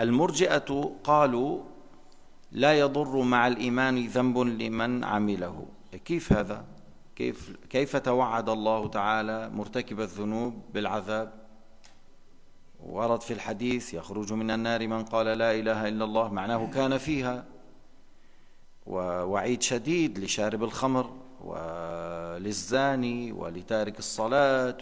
المرجئة قالوا لا يضر مع الإيمان ذنب لمن عمله كيف هذا؟ كيف, كيف توعد الله تعالى مرتكب الذنوب بالعذاب ورد في الحديث يخرج من النار من قال لا إله إلا الله معناه كان فيها ووعيد شديد لشارب الخمر وللزاني ولتارك الصلاة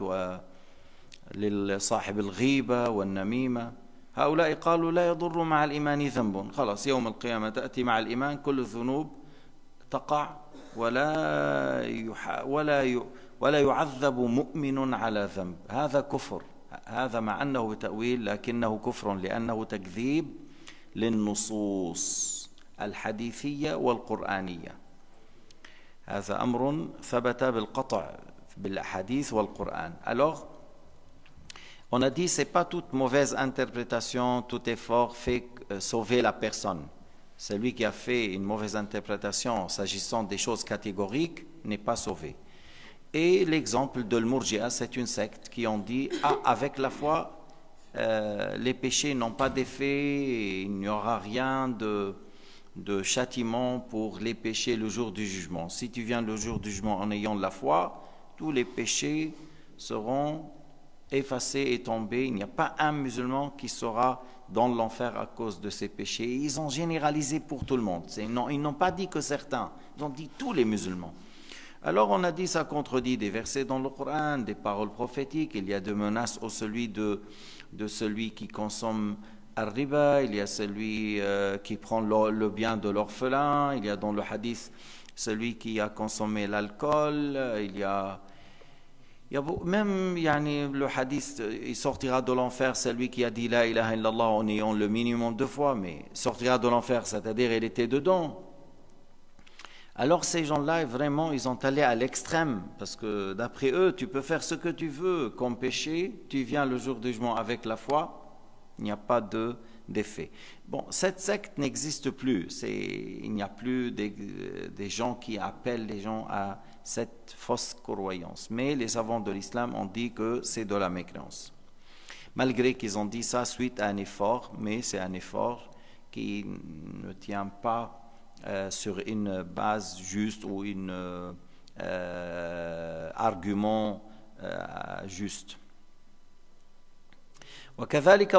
ولصاحب الغيبة والنميمة هؤلاء قالوا لا يضر مع الإيمان ذنب خلاص يوم القيامة تأتي مع الإيمان كل الذنوب تقع ولا يح... ولا ي... ولا يعذب مؤمن على ذنب هذا كفر هذا مع أنه بتأويل لكنه كفر لأنه تكذيب للنصوص الحديثية والقرآنية هذا أمر ثبت بالقطع بالأحاديث والقرآن ألوغ On a dit ce n'est pas toute mauvaise interprétation, tout effort fait euh, sauver la personne. Celui qui a fait une mauvaise interprétation s'agissant des choses catégoriques n'est pas sauvé. Et l'exemple de l'Murjia, c'est une secte qui ont dit ah, avec la foi, euh, les péchés n'ont pas d'effet, il n'y aura rien de, de châtiment pour les péchés le jour du jugement. Si tu viens le jour du jugement en ayant la foi, tous les péchés seront effacé et tombé. Il n'y a pas un musulman qui sera dans l'enfer à cause de ses péchés. ils ont généralisé pour tout le monde. Ils n'ont pas dit que certains, ils ont dit tous les musulmans. Alors on a dit ça contredit des versets dans le Coran, des paroles prophétiques, il y a des menaces au celui de, celui qui consomme arriba, il y a celui euh, qui prend le bien de l'orphelin, il y a dans le hadith celui qui a consommé l'alcool, il y a il même le hadith, euh, il sortira de l'enfer celui qui a dit la ilaha illallah en ayant le minimum deux fois, mais sortira de l'enfer, c'est-à-dire il était dedans. Alors ces gens-là, vraiment, ils ont allé à l'extrême, parce que d'après eux, tu peux faire ce que tu veux comme péché, tu viens le jour du jugement avec la foi, il n'y a pas de d'effet. Bon, cette secte n'existe plus, il n'y a plus euh, des gens qui appellent les gens à cette fausse croyance. Mais les savants de l'islam ont dit que c'est de la mécréance. Malgré qu'ils ont dit ça suite à un effort, mais c'est un effort qui ne tient pas euh, sur une base juste ou un euh, argument euh, juste. وكذلك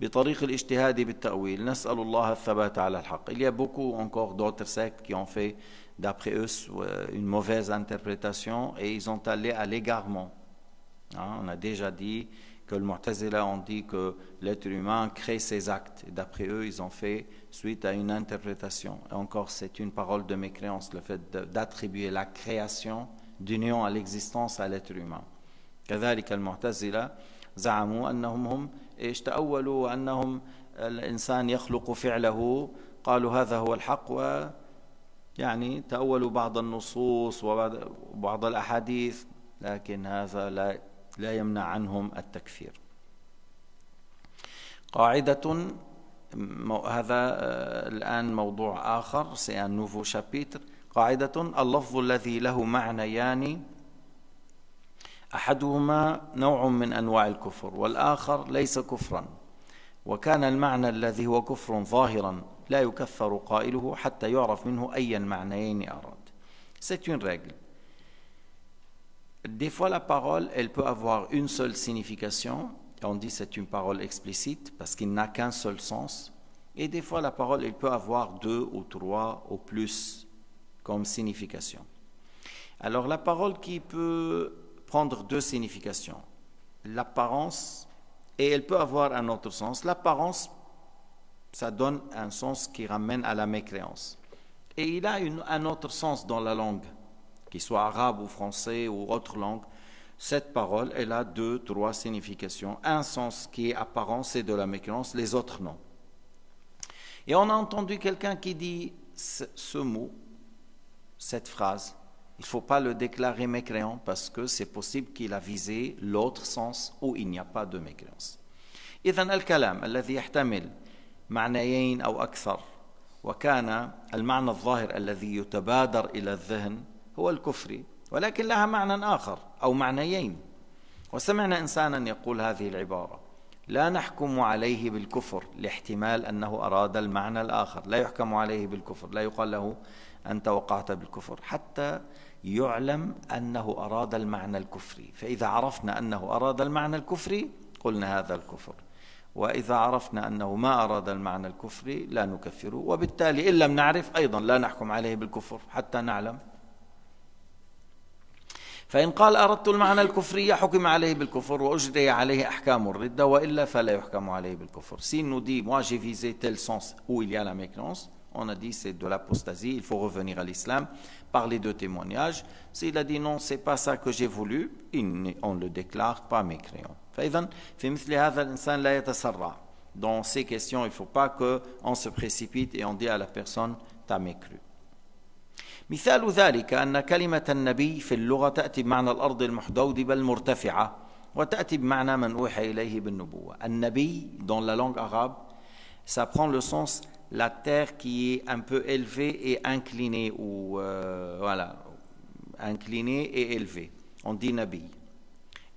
il y a beaucoup encore d'autres sectes qui ont fait d'après eux euh, une mauvaise interprétation et ils ont allé à l'égarement hein, on a déjà dit que le Mu'tazila ont dit que l'être humain crée ses actes. D'après eux, ils ont fait suite à une interprétation. Et encore, c'est une parole de mécréance, le fait d'attribuer la création d'union à l'existence à l'être humain. كذلك المعتزلة زعموا أنهم هم إيش تأولوا أنهم الإنسان يخلق فعله قالوا هذا هو الحق و يعني تأولوا بعض النصوص وبعض الأحاديث لكن هذا لا لا يمنع عنهم التكفير قاعدة هذا آه، الآن موضوع آخر سي نوفو شابيتر قاعدة اللفظ الذي له معنيان C'est une règle. Des fois, la parole, elle peut avoir une seule signification. On dit c'est une parole explicite parce qu'il n'a qu'un seul sens. Et des fois, la parole, elle peut avoir deux ou trois ou plus comme signification. Alors, la parole qui peut prendre deux significations. L'apparence, et elle peut avoir un autre sens. L'apparence, ça donne un sens qui ramène à la mécréance. Et il a un autre sens dans la langue, qu'il soit arabe ou français ou autre langue. Cette parole, elle a deux, trois significations. Un sens qui est apparence et de la mécréance, les autres non. Et on a entendu quelqu'un qui dit ce mot, cette phrase, Il ne faut pas le déclarer mécréant parce que c'est possible qu'il a visé l'autre sens où il n'y a pas de mécréance. إذا الكلام الذي يحتمل معنيين أو أكثر وكان المعنى الظاهر الذي يتبادر إلى الذهن هو الكفر ولكن لها معنى آخر أو معنيين وسمعنا إنسانا يقول هذه العبارة لا نحكم عليه بالكفر لاحتمال أنه أراد المعنى الآخر لا يحكم عليه بالكفر لا يقال له أنت وقعت بالكفر حتى يعلم أنه أراد المعنى الكفري فإذا عرفنا أنه أراد المعنى الكفري قلنا هذا الكفر وإذا عرفنا أنه ما أراد المعنى الكفري لا نكفره وبالتالي إن لم نعرف أيضا لا نحكم عليه بالكفر حتى نعلم فإن قال أردت المعنى الكفري حكم عليه بالكفر وأجري عليه أحكام الردة وإلا فلا يحكم عليه بالكفر. سين نودي dit, moi j'ai visé tel sens où لا ميكنونس on a dit c'est de l'apostasie, il faut revenir à l'islam parler de témoignages. S'il a dit non, c'est pas ça que j'ai voulu, on le déclare pas mécréant. Dans ces questions, il ne faut pas qu'on se précipite et on dit à la personne, t'as mécru. مثال ذلك أن كلمة النبي في اللغة تأتي بمعنى الأرض المحدودة المرتفعة وتأتي بمعنى من أوحى إليه بالنبوة النبي dans la langue arabe ça prend le sens la terre qui est un peu élevée et inclinée, ou euh, voilà, inclinée et élevée. On dit Nabi.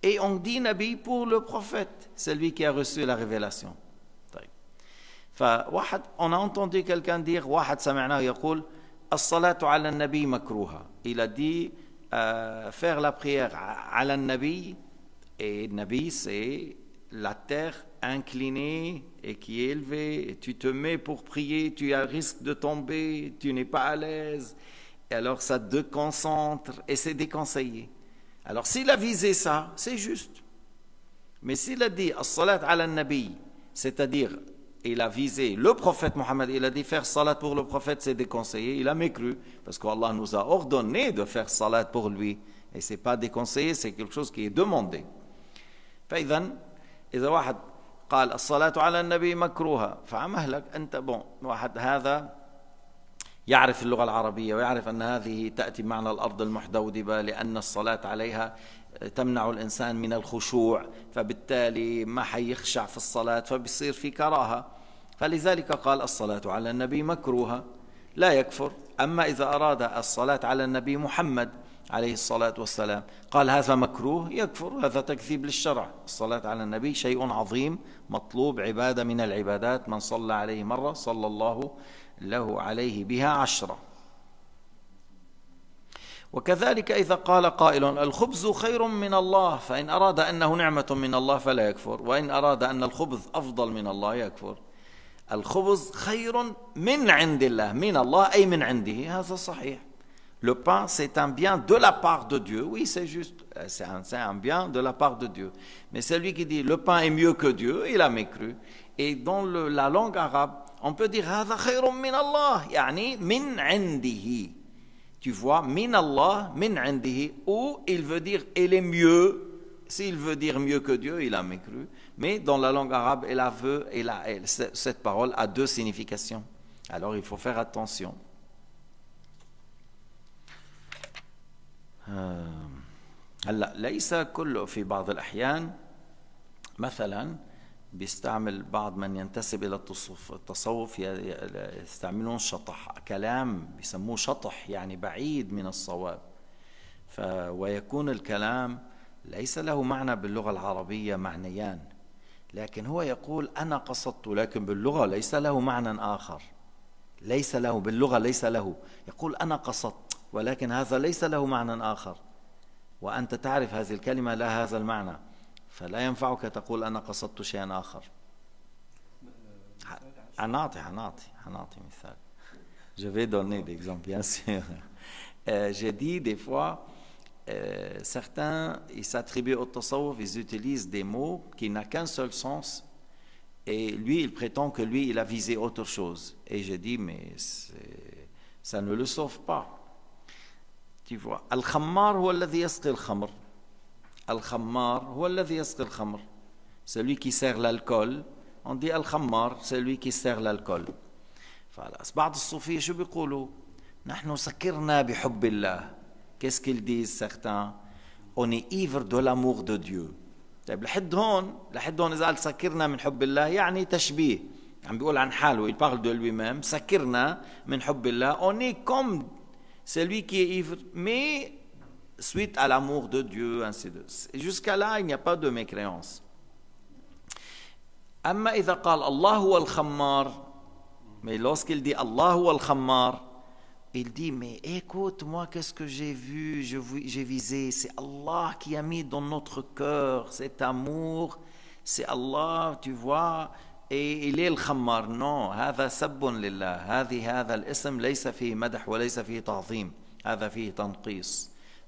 Et on dit Nabi pour le prophète, celui qui a reçu la révélation. On a entendu quelqu'un dire Il a dit euh, faire la prière à Nabi, et Nabi c'est la terre inclinée et qui est élevée, et tu te mets pour prier, tu as risque de tomber, tu n'es pas à l'aise, et alors ça te concentre et c'est déconseillé. Alors s'il a visé ça, c'est juste. Mais s'il a dit salat ala nabi, c'est-à-dire il a visé le prophète Mohammed, il a dit faire salat pour le prophète, c'est déconseillé, il a mécru, parce qu'Allah nous a ordonné de faire salat pour lui. Et ce n'est pas déconseillé, c'est quelque chose qui est demandé. إذا واحد قال الصلاة على النبي مكروهة فعمهلك أنت بون واحد هذا يعرف اللغة العربية ويعرف أن هذه تأتي بمعنى الأرض المحدودبة لأن الصلاة عليها تمنع الإنسان من الخشوع فبالتالي ما حيخشع في الصلاة فبصير في كراهة فلذلك قال الصلاة على النبي مكروهة لا يكفر أما إذا أراد الصلاة على النبي محمد عليه الصلاة والسلام قال هذا مكروه يكفر هذا تكذيب للشرع الصلاة على النبي شيء عظيم مطلوب عبادة من العبادات من صلى عليه مرة صلى الله له عليه بها عشرة وكذلك إذا قال قائل الخبز خير من الله فإن أراد أنه نعمة من الله فلا يكفر وإن أراد أن الخبز أفضل من الله يكفر الخبز خير من عند الله من الله أي من عنده هذا صحيح Le pain, c'est un bien de la part de Dieu. Oui, c'est juste, euh, c'est un, bien de la part de Dieu. Mais celui qui dit le pain est mieux que Dieu, il a mécru. Et dans la langue arabe, on peut dire min Allah, yani min Tu vois, min Allah, min Ou il veut dire il est mieux. S'il veut dire mieux que Dieu, il a mécru. Mais dans la langue arabe, elle a, a, cette parole a deux significations. Alors il faut faire attention. هلا ليس كله في بعض الاحيان مثلا بيستعمل بعض من ينتسب الى التصوف يستعملون شطح كلام بيسموه شطح يعني بعيد من الصواب ف ويكون الكلام ليس له معنى باللغه العربيه معنيان لكن هو يقول انا قصدت لكن باللغه ليس له معنى اخر ليس له باللغه ليس له يقول انا قصدت ولكن هذا ليس له معنى اخر Je vais donner des exemples, bien sûr. Euh, j'ai dit des fois, euh, certains, ils s'attribuent au tasawwuf, ils utilisent des mots qui n'ont qu'un seul sens, et lui, il prétend que lui, il a visé autre chose. Et je dis, mais ça ne le sauve pas. الخمار هو الذي يسقي الخمر الخمار هو الذي يسقي الخمر celui qui sert l'alcool on dit الخمار celui qui sert l'alcool فالاس بعض الصوفية شو بيقولوا نحن سكرنا بحب الله qu'est-ce qu'ils disent certains on est ivre de l'amour de Dieu طيب لحد هون لحد هون اذا قال سكرنا من حب الله يعني تشبيه عم بيقول عن حاله il parle de lui-même سكرنا من حب الله on est comme c'est lui qui est ivre, mais suite à l'amour de Dieu, ainsi de suite. Jusqu'à là, il n'y a pas de mécréance. mais lorsqu'il dit Allah al-Khammar », il dit mais écoute moi qu'est-ce que j'ai vu j'ai visé c'est Allah qui a mis dans notre cœur cet amour c'est Allah tu vois et ليه الخمار نو هذا سب لله هذه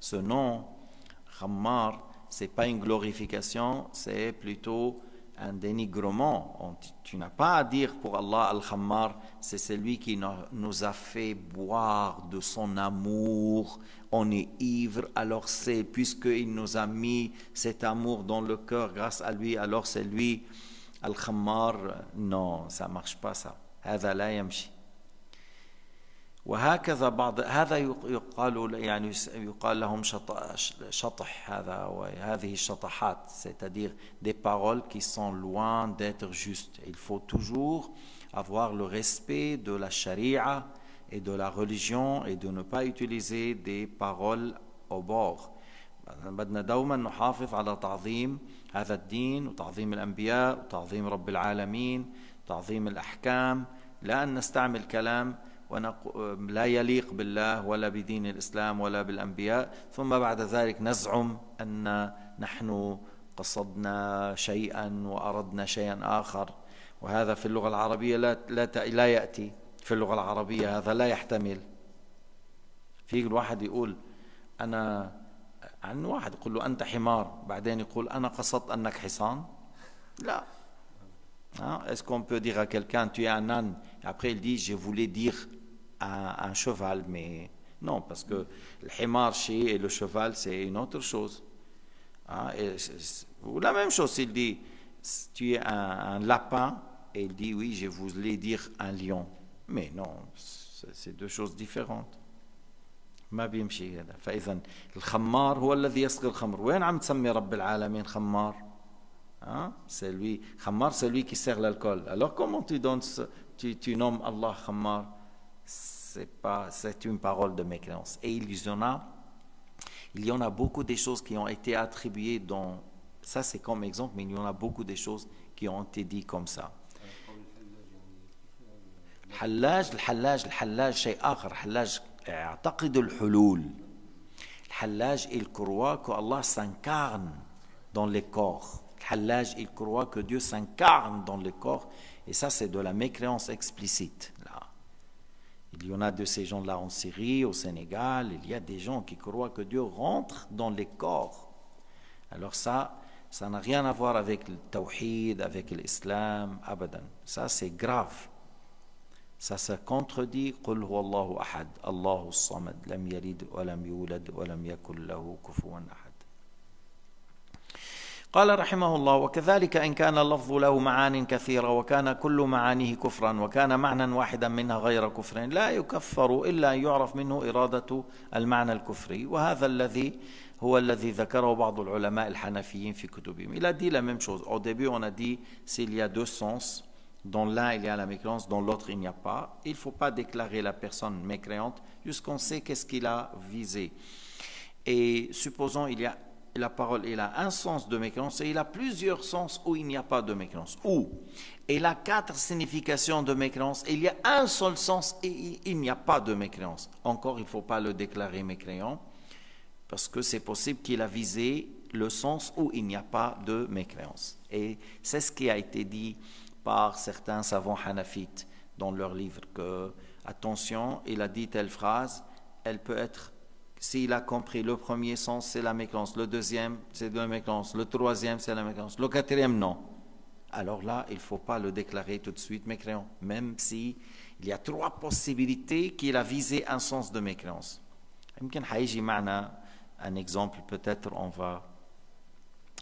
ce nom c'est pas une glorification c'est plutôt un dénigrement tu n'as pas à dire pour Allah al-Khammar c'est celui qui nous a fait boire de son amour on est ivre alors c'est puisqu'il nous a mis cet amour dans le cœur grâce à lui alors c'est lui الخمار نو سا مارش با سا هذا لا يمشي وهكذا بعض هذا يقال يعني يقال لهم شطح, شطح هذا وهذه الشطحات c'est-à-dire des paroles qui sont loin d'être justes il faut toujours avoir le respect de la charia et de la religion et de ne pas utiliser des paroles au bord بدنا دوما نحافظ على تعظيم هذا الدين وتعظيم الأنبياء وتعظيم رب العالمين تعظيم الأحكام لا أن نستعمل كلام لا يليق بالله ولا بدين الإسلام ولا بالأنبياء ثم بعد ذلك نزعم أن نحن قصدنا شيئا وأردنا شيئا آخر وهذا في اللغة العربية لا, لا, لا يأتي في اللغة العربية هذا لا يحتمل فيك الواحد يقول أنا عن واحد يقول له أنت حمار بعدين يقول أنا قصدت أنك حصان لا Est-ce qu'on peut dire à quelqu'un, tu es un âne Après, il dit, je voulais dire un, un cheval, mais non, parce que le himar et le cheval, c'est une autre chose. ou hein, la même chose, il dit, tu es un, lapin, et il dit, oui, je voulais dire un lion. Mais non, c'est deux choses différentes. ما بيمشي هذا فإذا الخمار هو الذي يسقي الخمر وين عم تسمي رب العالمين خمار ها c'est خمار c'est كي qui sert l'alcool alors comment tu donnes tu, tu nommes Allah خمار c'est pas c'est une parole de mécréance et il y en a il y en a beaucoup des choses qui ont été attribuées dans ça c'est comme exemple mais il y en a beaucoup des choses qui ont été dites comme ça الحلاج الحلاج الحلاج شيء آخر حلاج il croit que Allah s'incarne dans les corps il croit que Dieu s'incarne dans les corps et ça c'est de la mécréance explicite là il y en a de ces gens là en Syrie au Sénégal il y a des gens qui croient que Dieu rentre dans les corps alors ça ça n'a rien à voir avec le tawhid avec l'islam abadan ça c'est grave ça se contredit قل هو الله أحد الله الصمد لم يلد ولم يولد ولم يكن له كفوا أحد قال رحمه الله وكذلك إن كان اللفظ له معان كثيرة وكان كل معانيه كفرا وكان معنى واحدا منها غير كفر لا يكفر إلا أن يعرف منه إرادة المعنى الكفري وهذا الذي هو الذي ذكره بعض العلماء الحنفيين في كتبهم إلى دي لا ميم شوز. أو ديبي أون دي سيليا دو سونس Dans l'un, il y a la mécréance, dans l'autre, il n'y a pas. Il ne faut pas déclarer la personne mécréante jusqu'on sait qu'est-ce qu'il a visé. Et supposons il y a la parole, il a un sens de mécréance et il a plusieurs sens où il n'y a pas de mécréance. ou il a quatre significations de mécréance, il y a un seul sens et il n'y a pas de mécréance. Encore, il ne faut pas le déclarer mécréant parce que c'est possible qu'il a visé le sens où il n'y a pas de mécréance. Et c'est ce qui a été dit par certains savants hanafites dans leur livre que, attention, il a dit telle phrase, elle peut être, s'il a compris le premier sens, c'est la méclance, le deuxième, c'est la méclance, le troisième, c'est la méclance, le quatrième, non. Alors là, il ne faut pas le déclarer tout de suite mécréant, même si il y a trois possibilités qu'il a visé un sens de mécréance. Un exemple peut-être on va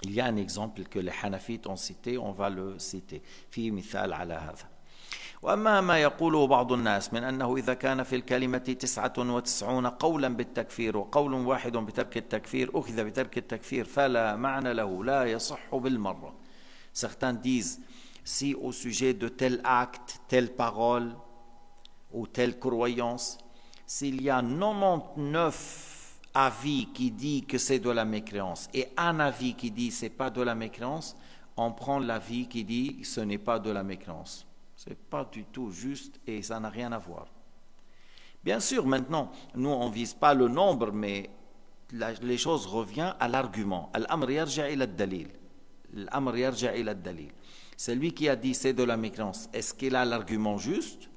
Il y a un exemple que les Hanafites ont cité, on va le citer. في مثال على هذا. وأما ما يقوله بعض الناس من أنه إذا كان في الكلمة تسعة وتسعون قولا بالتكفير وقول واحد بترك التكفير أخذ بترك التكفير فلا معنى له لا يصح بالمرة Certains disent si au sujet de tel acte, telle parole ou telle croyance, s'il y a 99 avis qui dit que c'est de la mécréance et un avis qui dit que n'est pas de la mécréance, on prend l'avis qui dit ce n'est pas de la mécréance. ce n'est pas du tout juste et ça n'a rien à voir. Bien sûr, maintenant, nous on vise pas le nombre, mais les choses reviennent à l'argument. Al-amr dalil. Celui qui a dit c'est de la mécréance, est-ce qu'il a l'argument juste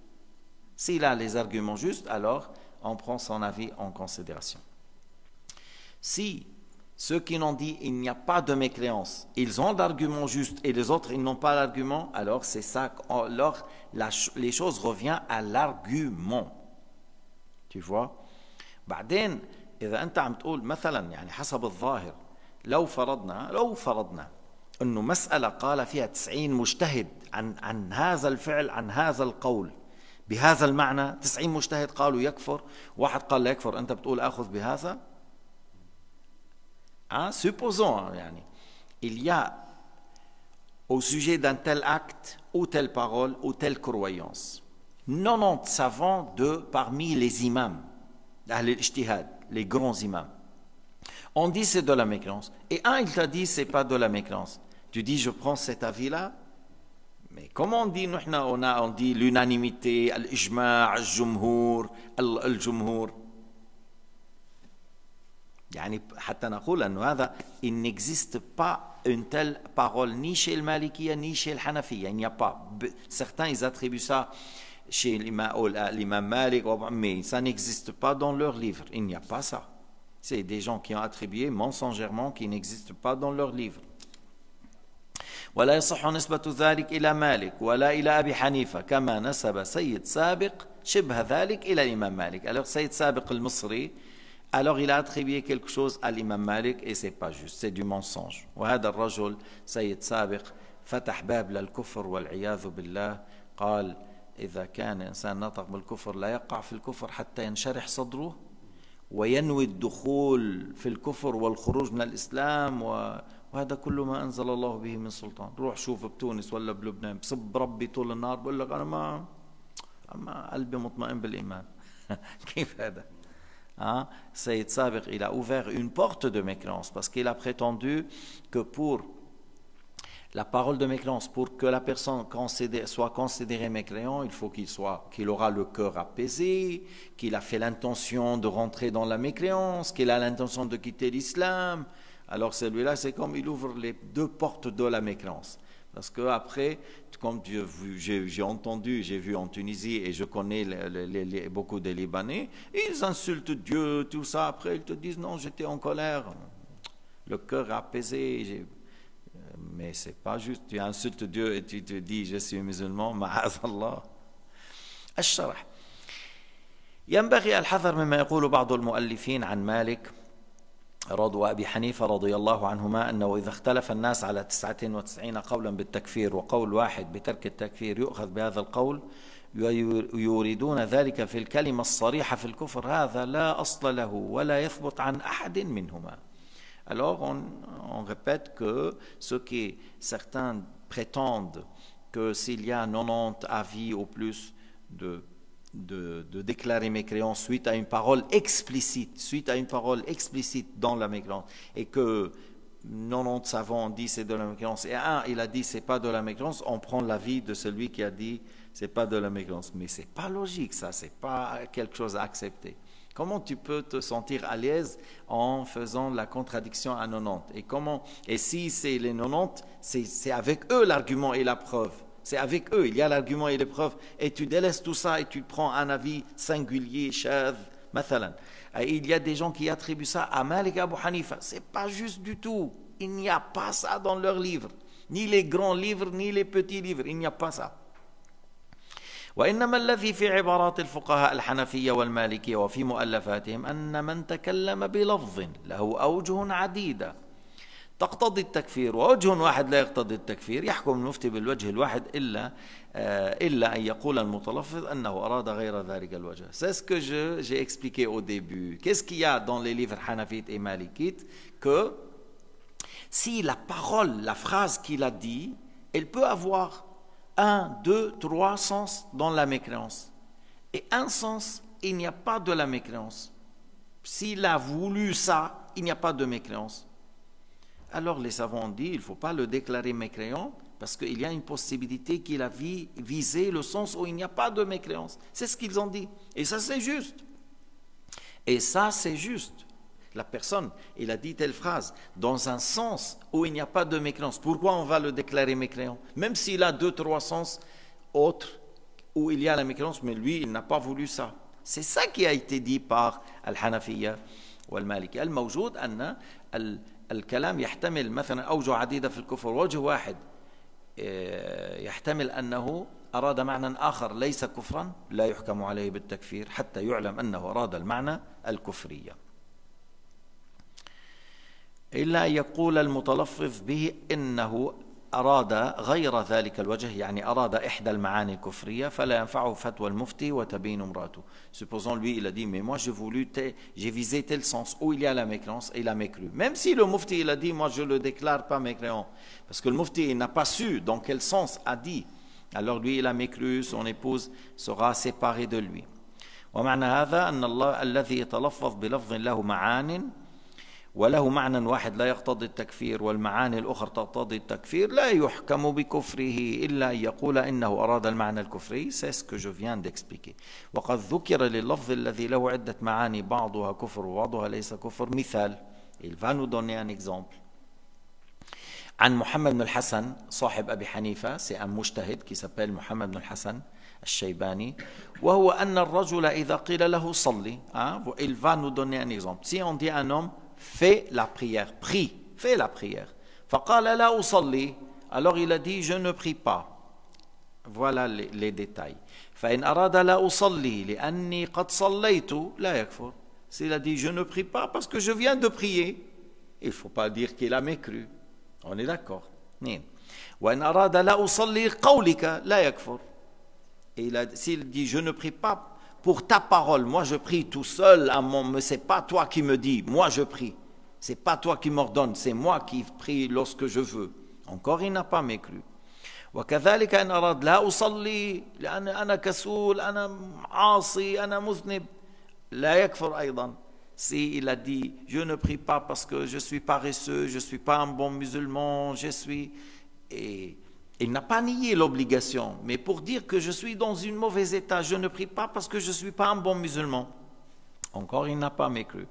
S'il a les arguments justes, alors on prend son avis en considération. Si ceux qui l'ont dit il n'y a pas de mécréance, ils ont l'argument juste et les autres ils n'ont pas l'argument, alors c'est ça, oh, alors la, les choses reviennent à l'argument. Tu vois بعدين إذا أنت عم تقول مثلا يعني حسب الظاهر لو فرضنا لو فرضنا أنه مسألة قال فيها تسعين مجتهد عن عن هذا الفعل عن هذا القول بهذا المعنى تسعين مجتهد قالوا يكفر واحد قال لا يكفر أنت بتقول أخذ بهذا Hein? Supposons, hein, il y a au sujet d'un tel acte ou telle parole ou telle croyance. 90 savants de parmi les imams, ah, les grands imams. On dit c'est de la mécréance. Et un, il t'a dit c'est pas de la mécréance. Tu dis je prends cet avis-là. Mais comment on dit, on, on dit l'unanimité, al-ijma', al-jumhur, al-jumhur. al jumhur al يعني حتى نقول أنه هذا il n'existe pas une telle parole ni chez le Malikiya ni chez le Hanafiya il n'y a pas certains ils attribuent ça chez l'imam Malik mais ça n'existe pas dans leur livre il n'y a pas ça c'est des gens qui ont attribué Saint-Germain, qui n'existe pas dans leur livre ولا يصح نسبة ذلك إلى مالك ولا إلى أبي حنيفة كما نسب سيد سابق شبه ذلك إلى الإمام مالك alors سيد سابق المصري Alors il a attribué quelque chose à l'imam Malik et c'est pas juste, c'est du mensonge. وهذا الرجل سيد سابق فتح باب للكفر والعياذ بالله قال إذا كان إنسان نطق بالكفر لا يقع في الكفر حتى ينشرح صدره وينوي الدخول في الكفر والخروج من الإسلام و وهذا كل ما أنزل الله به من سلطان روح شوف بتونس ولا بلبنان بسب ربي طول النهار بقول لك أنا ما, أما قلبي مطمئن بالإيمان كيف هذا Hein, Saïd Saber, il a ouvert une porte de mécréance parce qu'il a prétendu que pour la parole de mécréance, pour que la personne soit considérée mécréant, il faut qu'il soit, qu'il aura le cœur apaisé, qu'il a fait l'intention de rentrer dans la mécréance, qu'il a l'intention de quitter l'islam. Alors celui-là, c'est comme il ouvre les deux portes de la mécréance. Parce que après, comme j'ai entendu, j'ai vu en Tunisie et je connais beaucoup de Libanais, ils insultent Dieu, tout ça. Après, ils te disent non, j'étais en colère, le cœur apaisé. Euh, mais c'est pas juste. Tu insultes Dieu et tu te dis je suis musulman, ma'azallah. الشرح الحذر مما يقول بعض المؤلفين عن مالك رضوى أبي حنيفة رضي الله عنهما أنه إذا اختلف الناس على 99 قولا بالتكفير وقول واحد بترك التكفير يؤخذ بهذا القول ويوردون ذلك في الكلمة الصريحة في الكفر هذا لا أصل له ولا يثبت عن أحد منهما Alors on, on répète que ce que certains prétendent que s'il y a 90 avis ou plus de de, de, déclarer mécréant suite à une parole explicite, suite à une parole explicite dans la mécréance, et que 90 savants ont dit c'est de la mécréance, et un il a dit c'est pas de la mécréance, on prend l'avis de celui qui a dit c'est pas de la mécréance. Mais c'est pas logique ça, c'est pas quelque chose à accepter. Comment tu peux te sentir à l'aise en faisant la contradiction à 90 Et comment Et si c'est les 90, c'est avec eux l'argument et la preuve. C'est avec eux, il y a l'argument et l'épreuve, et tu délaisses tout ça et tu prends un avis singulier, chèvre, mathalan. il y a des gens qui attribuent ça à Malik Abu Hanifa. C'est pas juste du tout. Il n'y a pas ça dans leurs livres. Ni les grands livres, ni les petits livres. Il n'y a pas ça. C'est ce que j'ai expliqué au début. Qu'est-ce qu'il y a dans les livres Hanafit et Malikit que si la parole, la phrase qu'il a dit, elle peut avoir un, deux, trois sens dans la mécréance. Et un sens, il n'y a pas de la mécréance. S'il a voulu ça, il n'y a pas de mécréance alors les savants ont dit il ne faut pas le déclarer mécréant parce qu'il y a une possibilité qu'il a visé le sens où il n'y a pas de mécréance. C'est ce qu'ils ont dit. Et ça, c'est juste. Et ça, c'est juste. La personne, il a dit telle phrase dans un sens où il n'y a pas de mécréance. Pourquoi on va le déclarer mécréant Même s'il a deux, trois sens autres où il y a la mécréance, mais lui, il n'a pas voulu ça. C'est ça qui a été dit par Al-Hanafiya ou Al-Maliki. Al-Mawjoud, الكلام يحتمل مثلا أوجه عديدة في الكفر وجه واحد آه، يحتمل أنه أراد معنى آخر ليس كفرا لا يحكم عليه بالتكفير حتى يعلم أنه أراد المعنى الكفرية إلا أن يقول المتلفظ به إنه supposons lui il a dit mais moi j'ai voulu j'ai visé tel sens où il y a la mécréance et il a mécru même si le mufti il a dit moi je le déclare pas mécréant parce que le mufti il n'a pas su dans quel sens a dit alors lui il a mécru son épouse sera séparée de lui وله معنى واحد لا يقتضي التكفير والمعاني الأخرى تقتضي التكفير لا يحكم بكفره إلا أن يقول إنه أراد المعنى الكفري ديكسبيكي وقد ذكر للفظ الذي له عدة معاني بعضها كفر وبعضها ليس كفر مثال عن محمد بن الحسن صاحب أبي حنيفة سي مجتهد كي محمد بن الحسن الشيباني وهو أن الرجل إذا قيل له صلي il va nous donner un exemple si on dit un homme fais la prière, prie, fais la prière. Alors il a dit, je ne prie pas. Voilà les, détails. S'il a dit, je ne prie pas parce que je viens de prier, il faut pas dire qu'il a mécru. On est d'accord. وإن أراد لا أصلي قولك لا يكفر. Et s'il dit, je ne prie pas pour ta parole. Moi, je prie tout seul à mon, mais c'est pas toi qui me dis. Moi, je prie. C'est pas toi qui m'ordonne. C'est moi qui prie lorsque je veux. Encore, il n'a pas mécru. Wa si il a dit je ne prie pas parce que je suis paresseux je ne suis pas un bon musulman je suis et il n'a pas nié l'obligation, mais pour dire que je suis dans un mauvais état, je ne prie pas parce que je ne suis pas un bon musulman. Encore, il n'a pas mécru.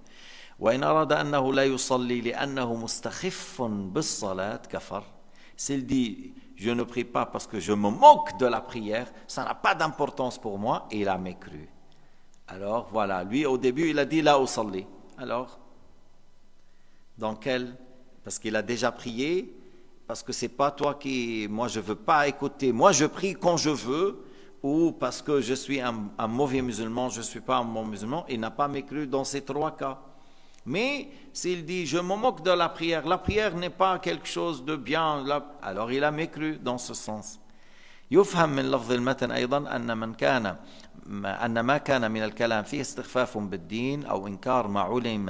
S'il dit je ne prie pas parce que je me moque de la prière, ça n'a pas d'importance pour moi, et il a mécru. Alors voilà, lui au début il a dit là la Alors, dans quel Parce qu'il a déjà prié, parce que c'est pas toi qui, moi je veux pas écouter, moi je prie quand je veux, ou parce que je suis un, mauvais musulman, je suis pas un bon musulman, il n'a pas mécru dans ces trois cas. Mais s'il dit je me moque de la prière, la prière n'est pas quelque chose de bien, alors il a mécru dans ce sens. يفهم من لفظ المتن من كان ما كان من الكلام فيه استخفاف بالدين ما علم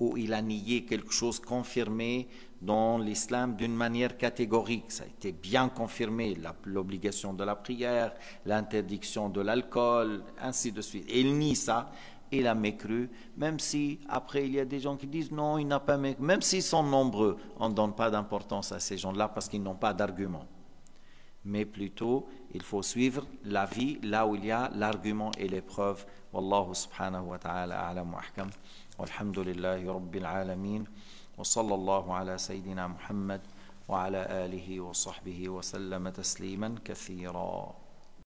où il a nié quelque chose confirmé dans l'islam d'une manière catégorique. Ça a été bien confirmé, l'obligation de la prière, l'interdiction de l'alcool, ainsi de suite. Et il nie ça, il a mécru, même si après il y a des gens qui disent non, il n'a pas mécru. Même s'ils sont nombreux, on ne donne pas d'importance à ces gens-là parce qu'ils n'ont pas d'argument. Mais plutôt, il faut suivre la vie là où il y a l'argument et les preuves. Wallahu subhanahu wa ta'ala والحمد لله رب العالمين وصلى الله على سيدنا محمد وعلى آله وصحبه وسلم تسليما كثيرا